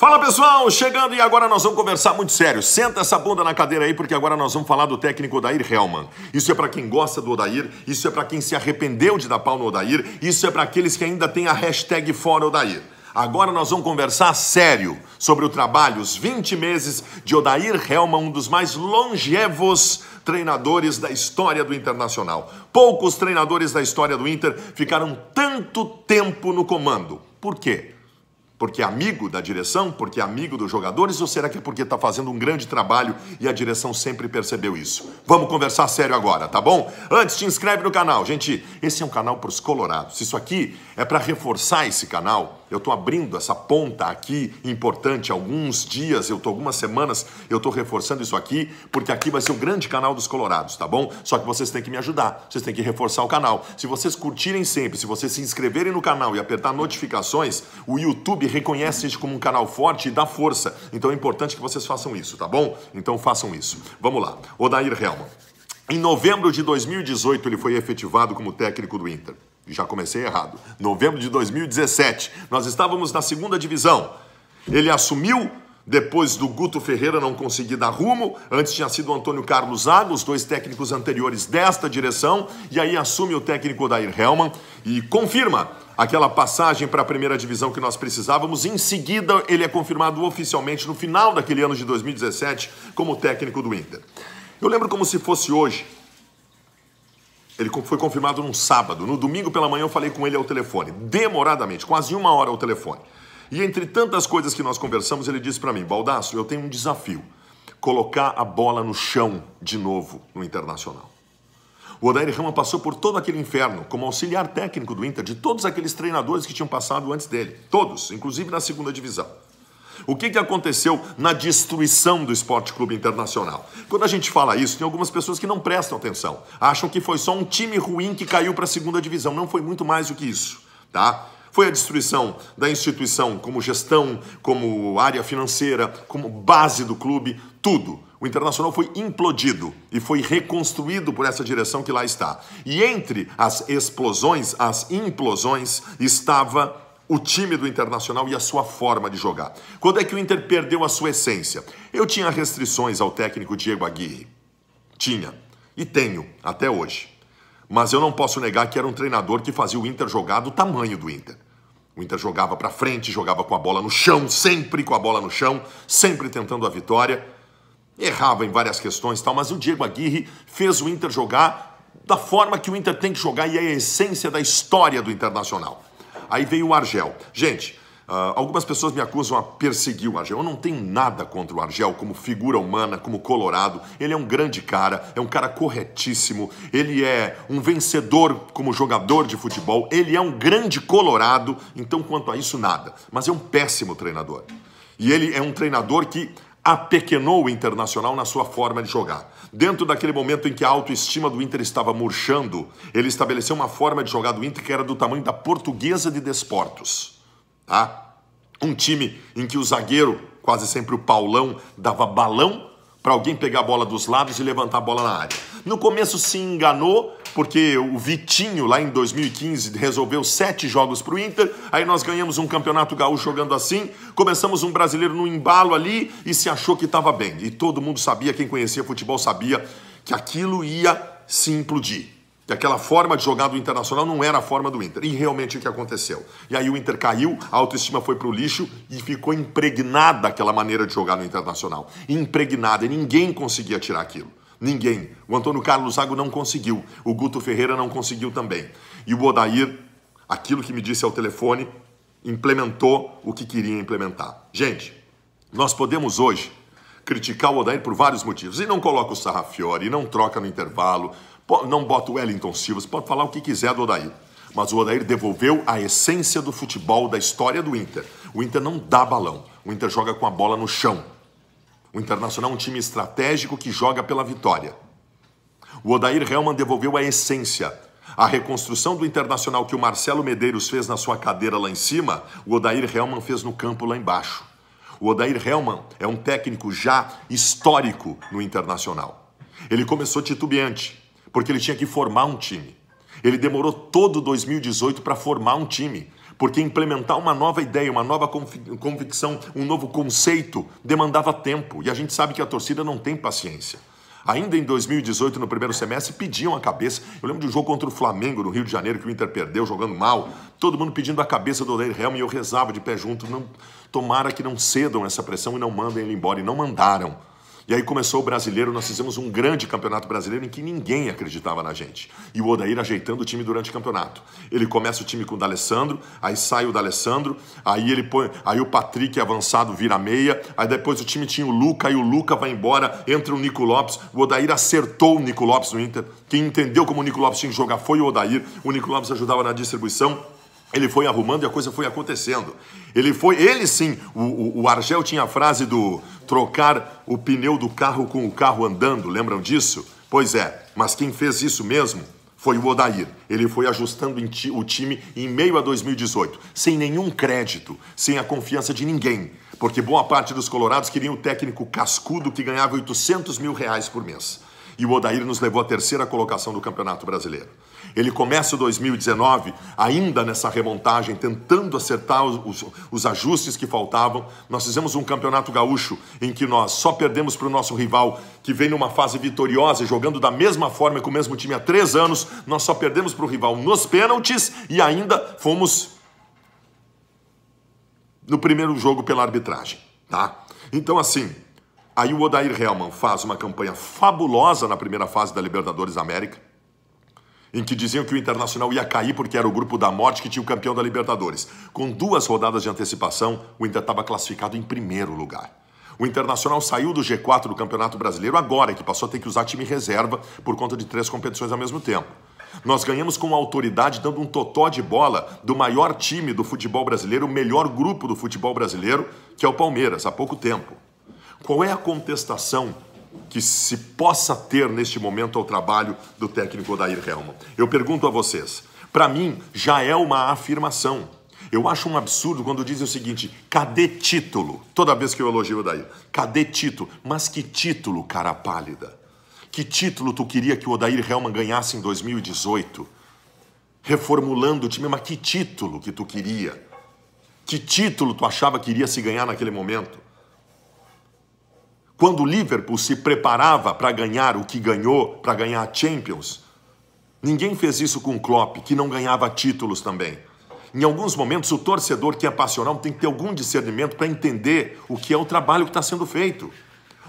Fala pessoal, chegando e agora nós vamos conversar muito sério. Senta essa bunda na cadeira aí porque agora nós vamos falar do técnico Odair Hellman. Isso é para quem gosta do Odair, isso é para quem se arrependeu de dar pau no Odair, isso é para aqueles que ainda têm a hashtag fora Odair. Agora nós vamos conversar sério sobre o trabalho, os 20 meses de Odair Hellman, um dos mais longevos treinadores da história do Internacional. Poucos treinadores da história do Inter ficaram tanto tempo no comando. Por quê? porque é amigo da direção, porque é amigo dos jogadores, ou será que é porque está fazendo um grande trabalho e a direção sempre percebeu isso? Vamos conversar sério agora, tá bom? Antes, te inscreve no canal. Gente, esse é um canal para os colorados. Isso aqui é para reforçar esse canal. Eu estou abrindo essa ponta aqui, importante, alguns dias, eu estou, algumas semanas, eu estou reforçando isso aqui, porque aqui vai ser o grande canal dos colorados, tá bom? Só que vocês têm que me ajudar, vocês têm que reforçar o canal. Se vocês curtirem sempre, se vocês se inscreverem no canal e apertar notificações, o YouTube reconhece isso como um canal forte e dá força. Então é importante que vocês façam isso, tá bom? Então façam isso. Vamos lá. Odair Helman. Em novembro de 2018, ele foi efetivado como técnico do Inter. Já comecei errado. Novembro de 2017, nós estávamos na segunda divisão. Ele assumiu depois do Guto Ferreira não conseguir dar rumo, antes tinha sido o Antônio Carlos Zago, os dois técnicos anteriores desta direção, e aí assume o técnico Dair Helman e confirma aquela passagem para a primeira divisão que nós precisávamos. Em seguida, ele é confirmado oficialmente no final daquele ano de 2017 como técnico do Inter. Eu lembro como se fosse hoje. Ele foi confirmado num sábado. No domingo pela manhã eu falei com ele ao telefone, demoradamente, quase uma hora ao telefone. E entre tantas coisas que nós conversamos, ele disse para mim: Baldaço, eu tenho um desafio. Colocar a bola no chão de novo no Internacional. O Odair Rama passou por todo aquele inferno como auxiliar técnico do Inter de todos aqueles treinadores que tinham passado antes dele. Todos, inclusive na segunda divisão. O que, que aconteceu na destruição do Esporte Clube Internacional? Quando a gente fala isso, tem algumas pessoas que não prestam atenção. Acham que foi só um time ruim que caiu para a segunda divisão. Não foi muito mais do que isso, tá? Foi a destruição da instituição como gestão, como área financeira, como base do clube, tudo. O Internacional foi implodido e foi reconstruído por essa direção que lá está. E entre as explosões, as implosões, estava o time do Internacional e a sua forma de jogar. Quando é que o Inter perdeu a sua essência? Eu tinha restrições ao técnico Diego Aguirre. Tinha. E tenho, até hoje. Mas eu não posso negar que era um treinador que fazia o Inter jogar do tamanho do Inter. O Inter jogava para frente, jogava com a bola no chão, sempre com a bola no chão, sempre tentando a vitória errava em várias questões, tal, mas o Diego Aguirre fez o Inter jogar da forma que o Inter tem que jogar e é a essência da história do Internacional. Aí veio o Argel. Gente, ah, algumas pessoas me acusam a perseguir o Argel. Eu não tenho nada contra o Argel como figura humana, como colorado. Ele é um grande cara, é um cara corretíssimo, ele é um vencedor como jogador de futebol, ele é um grande colorado, então quanto a isso, nada. Mas é um péssimo treinador. E ele é um treinador que apequenou o Internacional na sua forma de jogar. Dentro daquele momento em que a autoestima do Inter estava murchando, ele estabeleceu uma forma de jogar do Inter que era do tamanho da portuguesa de desportos. Tá? Um time em que o zagueiro, quase sempre o Paulão, dava balão para alguém pegar a bola dos lados e levantar a bola na área. No começo se enganou porque o Vitinho, lá em 2015, resolveu sete jogos para o Inter. Aí nós ganhamos um campeonato gaúcho jogando assim. Começamos um brasileiro no embalo ali e se achou que estava bem. E todo mundo sabia, quem conhecia futebol sabia, que aquilo ia se implodir. Que aquela forma de jogar do Internacional não era a forma do Inter. E realmente o que aconteceu? E aí o Inter caiu, a autoestima foi para o lixo e ficou impregnada aquela maneira de jogar no Internacional. Impregnada, e ninguém conseguia tirar aquilo. Ninguém. O Antônio Carlos Zago não conseguiu. O Guto Ferreira não conseguiu também. E o Odair, aquilo que me disse ao telefone, implementou o que queria implementar. Gente, nós podemos hoje criticar o Odair por vários motivos. E não coloca o Sarrafiori, não troca no intervalo, não bota o Wellington Silva, você pode falar o que quiser do Odair. Mas o Odair devolveu a essência do futebol, da história do Inter. O Inter não dá balão, o Inter joga com a bola no chão. O Internacional é um time estratégico que joga pela vitória. O Odair Helman devolveu a essência. A reconstrução do Internacional que o Marcelo Medeiros fez na sua cadeira lá em cima, o Odair Helman fez no campo lá embaixo. O Odair Helman é um técnico já histórico no Internacional. Ele começou titubeante, porque ele tinha que formar um time. Ele demorou todo 2018 para formar um time porque implementar uma nova ideia, uma nova convicção, um novo conceito demandava tempo. E a gente sabe que a torcida não tem paciência. Ainda em 2018, no primeiro semestre, pediam a cabeça. Eu lembro de um jogo contra o Flamengo no Rio de Janeiro que o Inter perdeu jogando mal. Todo mundo pedindo a cabeça do Odair Helm e eu rezava de pé junto. Não, tomara que não cedam essa pressão e não mandem ele embora. E não mandaram. E aí começou o brasileiro, nós fizemos um grande campeonato brasileiro em que ninguém acreditava na gente. E o Odair ajeitando o time durante o campeonato. Ele começa o time com o D'Alessandro, aí sai o D'Alessandro, aí ele põe, aí o Patrick avançado vira meia, aí depois o time tinha o Luca, aí o Luca vai embora, entra o Nico Lopes, o Odair acertou o Nico Lopes no Inter. Quem entendeu como o Nico Lopes tinha que jogar foi o Odair, o Nico Lopes ajudava na distribuição. Ele foi arrumando e a coisa foi acontecendo. Ele foi, ele sim, o, o, o, Argel tinha a frase do trocar o pneu do carro com o carro andando, lembram disso? Pois é, mas quem fez isso mesmo foi o Odair. Ele foi ajustando ti, o time em meio a 2018, sem nenhum crédito, sem a confiança de ninguém, porque boa parte dos colorados queriam o técnico cascudo que ganhava 800 mil reais por mês e o Odair nos levou à terceira colocação do Campeonato Brasileiro. Ele começa o 2019 ainda nessa remontagem, tentando acertar os, os, os ajustes que faltavam. Nós fizemos um campeonato gaúcho em que nós só perdemos para o nosso rival, que vem numa fase vitoriosa, jogando da mesma forma com o mesmo time há três anos. Nós só perdemos para o rival nos pênaltis e ainda fomos no primeiro jogo pela arbitragem, tá? Então, assim, Aí o Odair Helman faz uma campanha fabulosa na primeira fase da Libertadores América, em que diziam que o Internacional ia cair porque era o grupo da morte que tinha o campeão da Libertadores. Com duas rodadas de antecipação, o Inter estava classificado em primeiro lugar. O Internacional saiu do G4 do Campeonato Brasileiro agora, que passou a ter que usar time reserva por conta de três competições ao mesmo tempo. Nós ganhamos com autoridade, dando um totó de bola do maior time do futebol brasileiro, o melhor grupo do futebol brasileiro, que é o Palmeiras, há pouco tempo. Qual é a contestação que se possa ter neste momento ao trabalho do técnico Odair Helman? Eu pergunto a vocês. Para mim, já é uma afirmação. Eu acho um absurdo quando dizem o seguinte: cadê título? Toda vez que eu elogio o Odair, cadê título? Mas que título, cara pálida? Que título tu queria que o Odair Helman ganhasse em 2018? Reformulando o time, mas que título que tu queria? Que título tu achava que iria se ganhar naquele momento? Quando o Liverpool se preparava para ganhar o que ganhou, para ganhar a Champions, ninguém fez isso com o Klopp, que não ganhava títulos também. Em alguns momentos, o torcedor que é passional tem que ter algum discernimento para entender o que é o trabalho que está sendo feito.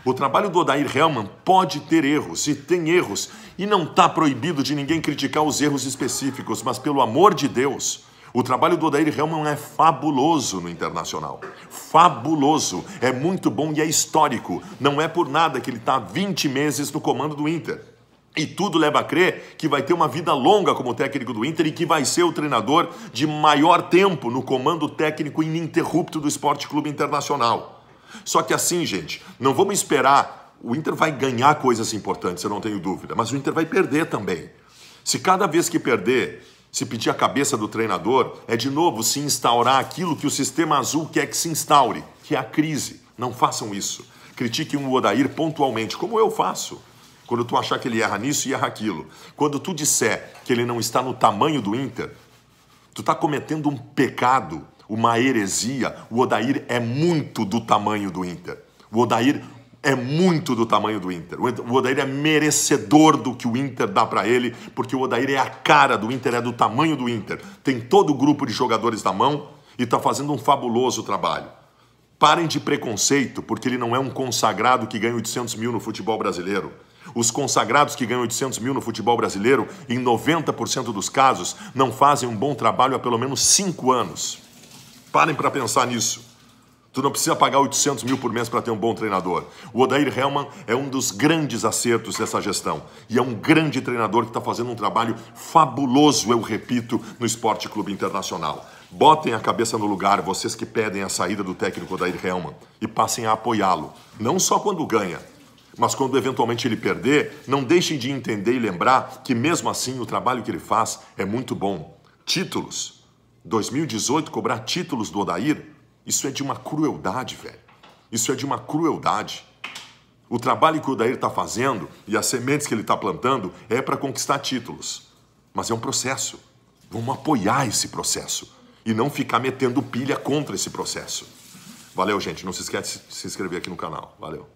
O trabalho do Odair Hellman pode ter erros, e tem erros, e não está proibido de ninguém criticar os erros específicos, mas pelo amor de Deus, o trabalho do Odair Hellman é fabuloso no internacional. Fabuloso, é muito bom e é histórico. Não é por nada que ele está 20 meses no comando do Inter. E tudo leva a crer que vai ter uma vida longa como técnico do Inter e que vai ser o treinador de maior tempo no comando técnico ininterrupto do Esporte Clube Internacional. Só que assim, gente, não vamos esperar. O Inter vai ganhar coisas importantes, eu não tenho dúvida, mas o Inter vai perder também. Se cada vez que perder, se pedir a cabeça do treinador, é de novo se instaurar aquilo que o sistema azul quer que se instaure, que é a crise. Não façam isso. Critiquem o Odair pontualmente, como eu faço. Quando tu achar que ele erra nisso e erra aquilo. Quando tu disser que ele não está no tamanho do Inter, tu está cometendo um pecado, uma heresia. O Odair é muito do tamanho do Inter. O Odair é muito do tamanho do Inter. O Odair é merecedor do que o Inter dá para ele, porque o Odair é a cara do Inter, é do tamanho do Inter. Tem todo o grupo de jogadores na mão e está fazendo um fabuloso trabalho. Parem de preconceito, porque ele não é um consagrado que ganha 800 mil no futebol brasileiro. Os consagrados que ganham 800 mil no futebol brasileiro, em 90% dos casos, não fazem um bom trabalho há pelo menos 5 anos. Parem para pensar nisso. Tu não precisa pagar 800 mil por mês para ter um bom treinador. O Odair Hellman é um dos grandes acertos dessa gestão. E é um grande treinador que está fazendo um trabalho fabuloso, eu repito, no Esporte Clube Internacional. Botem a cabeça no lugar, vocês que pedem a saída do técnico Odair Hellman, e passem a apoiá-lo. Não só quando ganha, mas quando eventualmente ele perder, não deixem de entender e lembrar que mesmo assim o trabalho que ele faz é muito bom. Títulos. 2018 cobrar títulos do Odair isso é de uma crueldade, velho. Isso é de uma crueldade. O trabalho que o Odair está fazendo e as sementes que ele está plantando é para conquistar títulos. Mas é um processo. Vamos apoiar esse processo e não ficar metendo pilha contra esse processo. Valeu, gente. Não se esquece de se inscrever aqui no canal. Valeu.